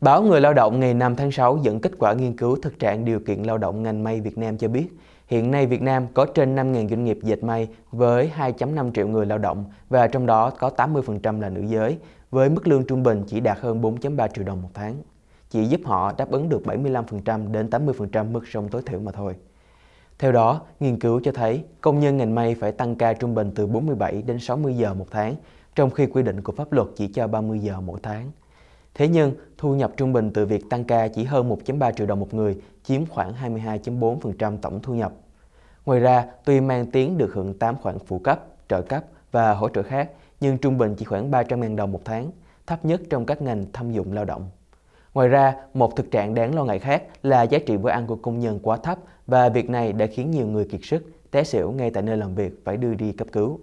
Báo Người Lao động ngày 5 tháng 6 dẫn kết quả nghiên cứu thực trạng điều kiện lao động ngành may Việt Nam cho biết, hiện nay Việt Nam có trên 5.000 doanh nghiệp dệt may với 2.5 triệu người lao động và trong đó có 80% là nữ giới, với mức lương trung bình chỉ đạt hơn 4.3 triệu đồng một tháng, chỉ giúp họ đáp ứng được 75% đến 80% mức sống tối thiểu mà thôi. Theo đó, nghiên cứu cho thấy công nhân ngành may phải tăng ca trung bình từ 47 đến 60 giờ một tháng, trong khi quy định của pháp luật chỉ cho 30 giờ mỗi tháng. Thế nhưng, thu nhập trung bình từ việc tăng ca chỉ hơn 1.3 triệu đồng một người, chiếm khoảng 22.4% tổng thu nhập. Ngoài ra, tuy mang tiếng được hưởng 8 khoản phụ cấp, trợ cấp và hỗ trợ khác, nhưng trung bình chỉ khoảng 300.000 đồng một tháng, thấp nhất trong các ngành thâm dụng lao động. Ngoài ra, một thực trạng đáng lo ngại khác là giá trị bữa ăn của công nhân quá thấp và việc này đã khiến nhiều người kiệt sức, té xỉu ngay tại nơi làm việc phải đưa đi cấp cứu.